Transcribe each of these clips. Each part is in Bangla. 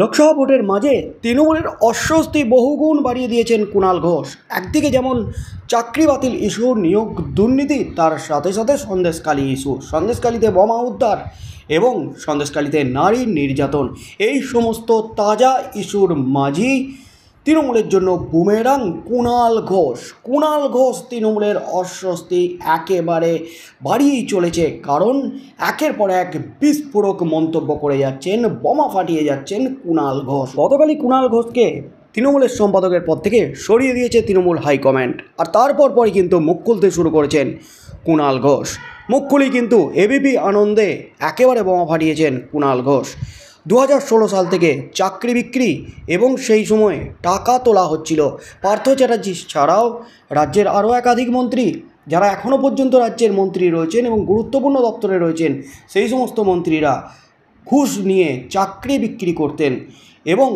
লোকসভা ভোটের মাঝে তৃণমূলের অস্বস্তি বহুগুণ বাড়িয়ে দিয়েছেন কুণাল ঘোষ একদিকে যেমন চাকরি বাতিল ইস্যু নিয়োগ দুর্নীতি তার সাথে সাথে সন্দেশকালী ইস্যু সন্দেশকালীতে বোমা উদ্ধার এবং সন্দেশকালীতে নারী নির্যাতন এই সমস্ত তাজা ইস্যুর মাঝেই তৃণমূলের জন্য বুমেরাং কুণাল ঘোষ কুণাল ঘোষ তৃণমূলের অস্বস্তি একেবারে বাড়িয়েই চলেছে কারণ একের পর এক বিস্ফোরক মন্তব্য করে যাচ্ছেন বোমা ফাটিয়ে যাচ্ছেন কুণাল ঘোষ গতকালই কুণাল ঘোষকে তৃণমূলের সম্পাদকের পর থেকে সরিয়ে দিয়েছে তৃণমূল হাইকম্যান্ড আর তারপর পরই কিন্তু মুখ খুলতে শুরু করেছেন কুণাল ঘোষ মুখ খুলি কিন্তু এবিপি আনন্দে একেবারে বোমা ফাটিয়েছেন কুণাল ঘোষ দু সাল থেকে চাকরি বিক্রি এবং সেই সময়ে টাকা তোলা হচ্ছিল পার্থ চ্যাটার্জি ছাড়াও রাজ্যের আরও একাধিক মন্ত্রী যারা এখনও পর্যন্ত রাজ্যের মন্ত্রী রয়েছেন এবং গুরুত্বপূর্ণ দপ্তরে রয়েছেন সেই সমস্ত মন্ত্রীরা ঘুষ নিয়ে চাকরি বিক্রি করতেন এবং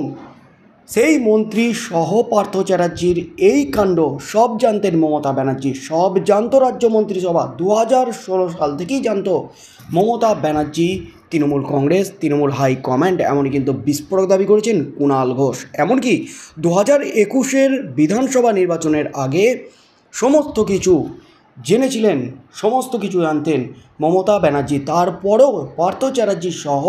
সেই মন্ত্রী সহ পার্থ চ্যাটার্জির এই কাণ্ড সব জানতেন মমতা ব্যানার্জি সব জানত রাজ্য মন্ত্রিসভা দু সাল থেকেই জানত মমতা ব্যানার্জি তৃণমূল কংগ্রেস তৃণমূল হাই কমান্ড এমনই কিন্তু বিস্ফোরক দাবি করেছেন কুণাল ঘোষ এমনকি দু হাজার একুশের বিধানসভা নির্বাচনের আগে সমস্ত কিছু জেনেছিলেন সমস্ত কিছু জানতেন মমতা ব্যানার্জি তারপরেও পার্থ চ্যাটার্জি সহ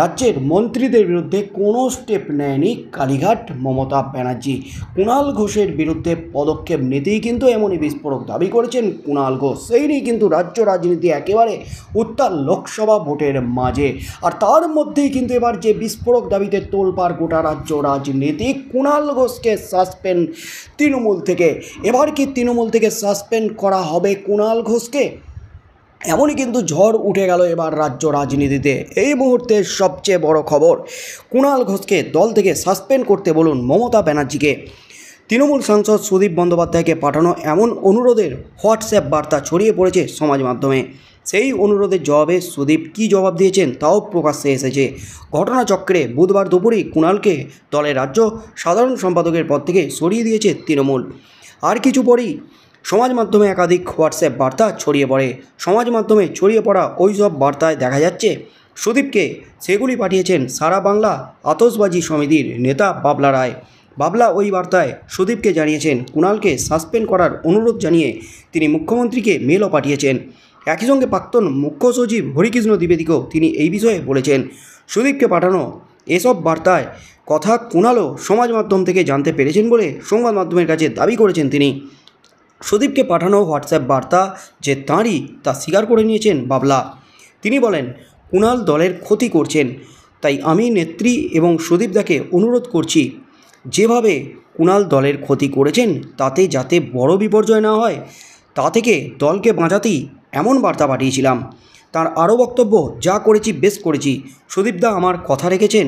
রাজ্যের মন্ত্রীদের বিরুদ্ধে কোনো স্টেপ নেয়নি কালীঘাট মমতা ব্যানার্জি কুণাল ঘোষের বিরুদ্ধে পদক্ষেপ নিতেই কিন্তু এমনই বিস্ফোরক দাবি করেছেন কুণাল ঘোষ সেই নিয়ে কিন্তু রাজ্য রাজনীতি একেবারে উত্তাল লোকসভা ভোটের মাঝে আর তার মধ্যেই কিন্তু এবার যে বিস্ফোরক দাবিতে তোলপার গোটা রাজ্য রাজনীতি কুণাল ঘোষকে সাসপেন্ড তৃণমূল থেকে এবার কি তৃণমূল থেকে সাসপেন্ড করা হবে কুণাল ঘোষকে এমনই কিন্তু ঝড় উঠে গেল এবার রাজ্য রাজনীতিতে এই মুহূর্তে সবচেয়ে বড় খবর কুণাল ঘোষকে দল থেকে সাসপেন্ড করতে বলুন মমতা ব্যানার্জিকে তৃণমূল সাংসদ সুদীপ বন্দ্যোপাধ্যায়কে পাঠানো এমন অনুরোধের হোয়াটসঅ্যাপ বার্তা ছড়িয়ে পড়েছে সমাজ মাধ্যমে সেই অনুরোধের জবাবে সুদীপ কি জবাব দিয়েছেন তাও প্রকাশ্যে এসেছে ঘটনাচক্রে বুধবার দুপুরেই কুণালকে দলের রাজ্য সাধারণ সম্পাদকের পদ থেকে সরিয়ে দিয়েছে তৃণমূল আর কিছু পরেই সমাজ মাধ্যমে একাধিক হোয়াটসঅ্যাপ বার্তা ছড়িয়ে পড়ে সমাজ মাধ্যমে ছড়িয়ে পড়া ওই সব বার্তায় দেখা যাচ্ছে সুদীপকে সেগুলি পাঠিয়েছেন সারা বাংলা আতসবাজি সমিতির নেতা বাবলা রায় বাবলা ওই বার্তায় সুদীপকে জানিয়েছেন কুণালকে সাসপেন্ড করার অনুরোধ জানিয়ে তিনি মুখ্যমন্ত্রীকে মেলও পাঠিয়েছেন একই সঙ্গে প্রাক্তন মুখ্য সচিব হরিকৃষ্ণ দ্বিবেদীকেও তিনি এই বিষয়ে বলেছেন সুদীপকে পাঠানো এসব বার্তায় কথা কুণালও সমাজ মাধ্যম থেকে জানতে পেরেছেন বলে সংবাদ মাধ্যমের কাছে দাবি করেছেন তিনি সুদীপকে পাঠানো হোয়াটসঅ্যাপ বার্তা যে তাঁরই তা স্বীকার করে নিয়েছেন বাবলা তিনি বলেন কুণাল দলের ক্ষতি করছেন তাই আমি নেত্রী এবং সুদীপ দাকে অনুরোধ করছি যেভাবে কুণাল দলের ক্ষতি করেছেন তাতে যাতে বড় বিপর্যয় না হয় তা থেকে দলকে বাঁচাতেই এমন বার্তা পাঠিয়েছিলাম তার আরও বক্তব্য যা করেছি বেশ করেছি সুদীপদা আমার কথা রেখেছেন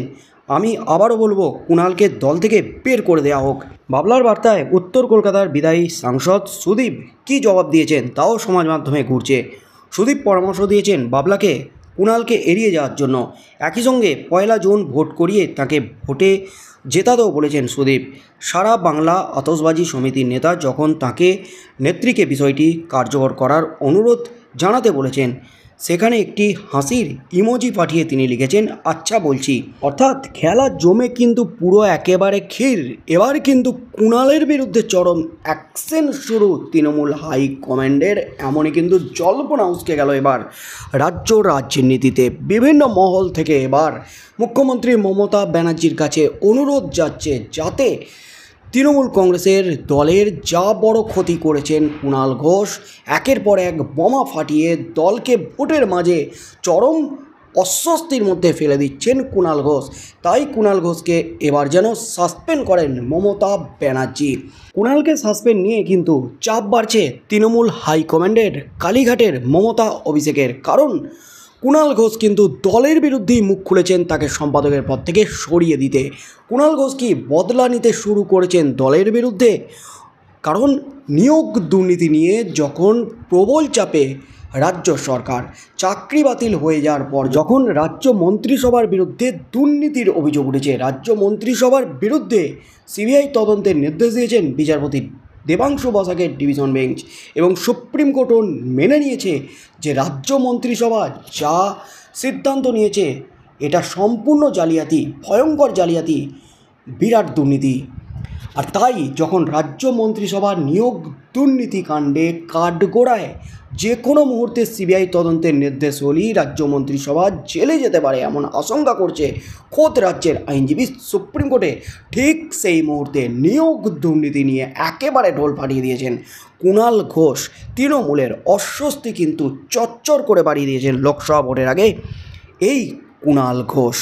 আমি আবারও বলবো কুণালকে দল থেকে বের করে দেওয়া হোক বাবলার বার্তায় উত্তর কলকাতার বিদায়ী সাংসদ সুদীপ কি জবাব দিয়েছেন তাও সমাজ মাধ্যমে ঘুরছে সুদীপ পরামর্শ দিয়েছেন বাবলাকে কুণালকে এড়িয়ে যাওয়ার জন্য একই সঙ্গে পয়লা জুন ভোট করিয়ে তাকে ভোটে জেতাতেও বলেছেন সুদীপ সারা বাংলা আতসবাজি সমিতির নেতা যখন তাকে নেত্রীকে বিষয়টি কার্যকর করার অনুরোধ জানাতে বলেছেন সেখানে একটি হাসির ইমোজি পাঠিয়ে তিনি লিখেছেন আচ্ছা বলছি অর্থাৎ খেলা জমে কিন্তু পুরো একেবারে ক্ষীর এবার কিন্তু কুণালের বিরুদ্ধে চরম অ্যাকশন শুরু তৃণমূল হাই কমান্ডের এমনই কিন্তু জল্পনা উসকে গেল এবার রাজ্য রাজনীতিতে বিভিন্ন মহল থেকে এবার মুখ্যমন্ত্রী মমতা ব্যানার্জির কাছে অনুরোধ যাচ্ছে যাতে তৃণমূল কংগ্রেসের দলের যা বড় ক্ষতি করেছেন কুণাল ঘোষ একের পর এক বোমা ফাটিয়ে দলকে ভোটের মাঝে চরম অস্বস্তির মধ্যে ফেলে দিচ্ছেন কুণাল ঘোষ তাই কুণাল ঘোষকে এবার যেন সাসপেন্ড করেন মমতা ব্যানার্জি কুণালকে সাসপেন্ড নিয়ে কিন্তু চাপ বাড়ছে তৃণমূল হাইকমান্ডের কালীঘাটের মমতা অভিষেকের কারণ কুণাল ঘোষ কিন্তু দলের বিরুদ্ধেই মুখ খুলেছেন তাকে সম্পাদকের পদ থেকে সরিয়ে দিতে কুণাল ঘোষ কি বদলা নিতে শুরু করেছেন দলের বিরুদ্ধে কারণ নিয়োগ দুর্নীতি নিয়ে যখন প্রবল চাপে রাজ্য সরকার চাকরি বাতিল হয়ে যাওয়ার পর যখন রাজ্য মন্ত্রিসভার বিরুদ্ধে দুর্নীতির অভিযোগ উঠেছে রাজ্য মন্ত্রিসভার বিরুদ্ধে সিবিআই তদন্তের নির্দেশ দিয়েছেন বিচারপতি দেবাংশু বসাকের ডিভিশন বেঞ্চ এবং সুপ্রিম কোর্টও মেনে নিয়েছে যে রাজ্য মন্ত্রিসভা যা সিদ্ধান্ত নিয়েছে এটা সম্পূর্ণ জালিয়াতি ভয়ঙ্কর জালিয়াতি বিরাট দুর্নীতি আর তাই যখন রাজ্য মন্ত্রিসভা নিয়োগ দুর্নীতিকাণ্ডে কাঠগোড়ায় যে কোনো মুহূর্তে সিবিআই তদন্তের নির্দেশ হলেই রাজ্য মন্ত্রিসভা জেলে যেতে পারে এমন আশঙ্কা করছে খোদ রাজ্যের আইনজীবী সুপ্রিম কোর্টে ঠিক সেই মুহূর্তে নিয়োগ দুর্নীতি নিয়ে একেবারে ঢোল পাঠিয়ে দিয়েছেন কুণাল ঘোষ তৃণমূলের অস্বস্তি কিন্তু চচ্চর করে বাড়িয়ে দিয়েছেন লোকসভা ভোটের আগে এই কুণাল ঘোষ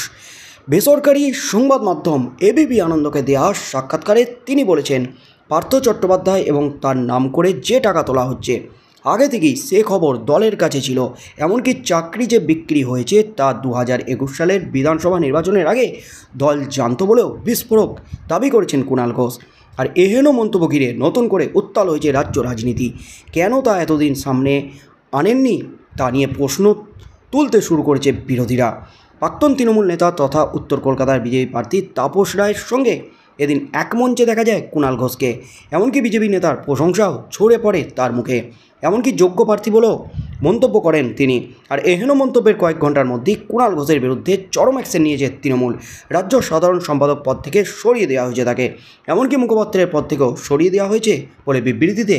বেসরকারি সংবাদ মাধ্যম এবিপি আনন্দকে দেওয়া সাক্ষাৎকারে তিনি বলেছেন পার্থ চট্টোপাধ্যায় এবং তার নাম করে যে টাকা তোলা হচ্ছে আগে থেকেই সে খবর দলের কাছে ছিল এমনকি চাকরি যে বিক্রি হয়েছে তা দু সালের বিধানসভা নির্বাচনের আগে দল জানত বলেও বিস্ফোরক দাবি করেছেন কুণাল ঘোষ আর এহেন মন্তব্য ঘিরে নতুন করে উত্তাল হয়েছে রাজ্য রাজনীতি কেন তা এতদিন সামনে আনেননি তা নিয়ে প্রশ্ন তুলতে শুরু করেছে বিরোধীরা প্রাক্তন তৃণমূল নেতা তথা উত্তর কলকাতার বিজেপি প্রার্থী তাপস রায়ের সঙ্গে এদিন এক মঞ্চে দেখা যায় কুণাল ঘোষকে এমনকি বিজেপি নেতার প্রশংসাও ছড়ে পড়ে তার মুখে এমনকি যোগ্য প্রার্থী বলেও মন্তব্য করেন তিনি আর এহেন মন্তব্যের কয়েক ঘন্টার মধ্যেই কুণাল ঘোষের বিরুদ্ধে চরম অ্যাকশন নিয়েছে তৃণমূল রাজ্য সাধারণ সম্পাদক পদ থেকে সরিয়ে দেওয়া হয়েছে তাকে এমনকি মুখপাত্রের পদ থেকেও সরিয়ে দেওয়া হয়েছে বলে বিবৃতিতে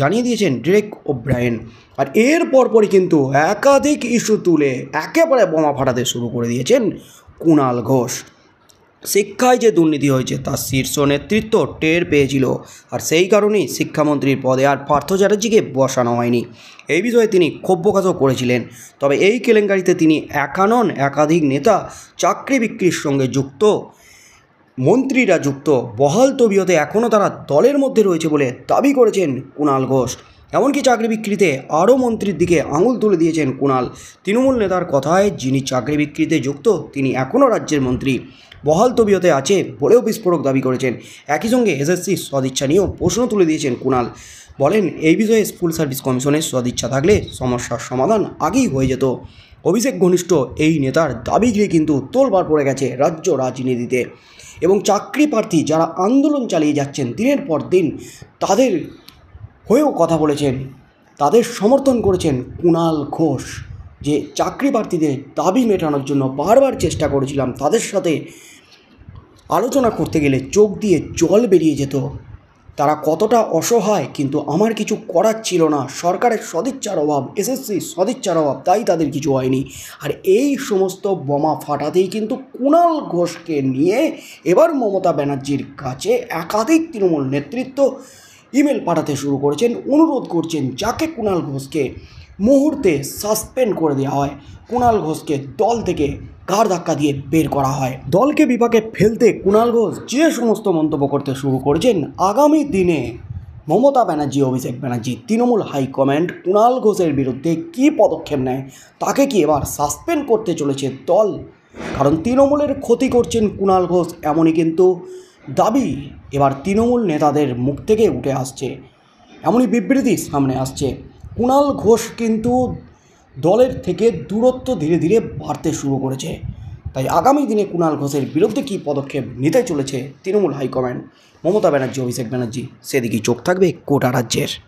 জানিয়ে দিয়েছেন ড্রেক ব্রায়েন আর এর পরপরই কিন্তু একাধিক ইস্যু তুলে একেবারে বোমা ফাটাতে শুরু করে দিয়েছেন কুণাল ঘোষ শিক্ষায় যে দুর্নীতি হয়েছে তার শীর্ষ নেতৃত্ব টের পেয়েছিল আর সেই কারণেই শিক্ষামন্ত্রীর পদে আর পার্থ চ্যাটার্জিকে বসানো হয়নি এই বিষয়ে তিনি ক্ষোভ প্রকাশও করেছিলেন তবে এই কেলেঙ্কারিতে তিনি একানন একাধিক নেতা চাকরি বিক্রির সঙ্গে যুক্ত মন্ত্রীরা যুক্ত বহাল তবিয়তে এখনও তারা দলের মধ্যে রয়েছে বলে দাবি করেছেন কুণাল ঘোষ এমনকি চাকরি বিক্রিতে আরও মন্ত্রীর দিকে আঙুল তুলে দিয়েছেন কুণাল তৃণমূল নেতার কথায় যিনি চাকরি বিক্রিতে যুক্ত তিনি এখনও রাজ্যের মন্ত্রী বহাল তবিয়তে আছে বলেও বিস্ফোরক দাবি করেছেন একই সঙ্গে এসএসসির সদিচ্ছা নিয়েও প্রশ্ন তুলে দিয়েছেন কুণাল বলেন এই বিষয়ে স্কুল সার্ভিস কমিশনের সদিচ্ছা থাকলে সমস্যার সমাধান আগেই হয়ে যেত অভিষেক ঘনিষ্ঠ এই নেতার দাবি ঘিরে কিন্তু তোলবার পড়ে গেছে রাজ্য রাজনীতিতে এবং চাকরি প্রার্থী যারা আন্দোলন চালিয়ে যাচ্ছেন দিনের পর দিন তাদের হয়েও কথা বলেছেন তাদের সমর্থন করেছেন কুণাল ঘোষ যে চাকরি প্রার্থীদের দাবি মেটানোর জন্য বারবার চেষ্টা করেছিলাম তাদের সাথে আলোচনা করতে গেলে চোখ দিয়ে জল বেরিয়ে যেত তারা কতটা অসহায় কিন্তু আমার কিছু করার ছিল না সরকারের সদিচ্ছার অভাব এসএসসি সদিচ্ছার অভাব তাই তাদের কিছু হয়নি আর এই সমস্ত বোমা ফাটাতেই কিন্তু কুণাল ঘোষকে নিয়ে এবার মমতা ব্যানার্জির কাছে একাধিক তৃণমূল নেতৃত্ব ইমেল পাঠাতে শুরু করেছেন অনুরোধ করছেন যাকে কুণাল ঘোষকে মুহূর্তে সাসপেন্ড করে দেওয়া হয় কুণাল ঘোষকে দল থেকে কার ধাক্কা দিয়ে বের করা হয় দলকে বিপাকে ফেলতে কুণাল ঘোষ যে সমস্ত মন্তব্য করতে শুরু করেছেন আগামী দিনে মমতা ব্যানার্জি অভিষেক ব্যানার্জি তৃণমূল হাইকমান্ড কুণাল ঘোষের বিরুদ্ধে কি পদক্ষেপ নেয় তাকে কি এবার সাসপেন্ড করতে চলেছে দল কারণ তৃণমূলের ক্ষতি করছেন কুণাল ঘোষ এমনই কিন্তু দাবি এবার তৃণমূল নেতাদের মুখ থেকে উঠে আসছে এমনই বিবৃতি সামনে আসছে কুণাল ঘোষ কিন্তু দলের থেকে দূরত্ব ধীরে ধীরে বাড়তে শুরু করেছে তাই আগামী দিনে কুণাল ঘোষের বিরুদ্ধে কী পদক্ষেপ নিতে চলেছে তৃণমূল হাইকমান্ড মমতা ব্যানার্জি অভিষেক ব্যানার্জি সেদিকেই চোখ থাকবে কোটা রাজ্যের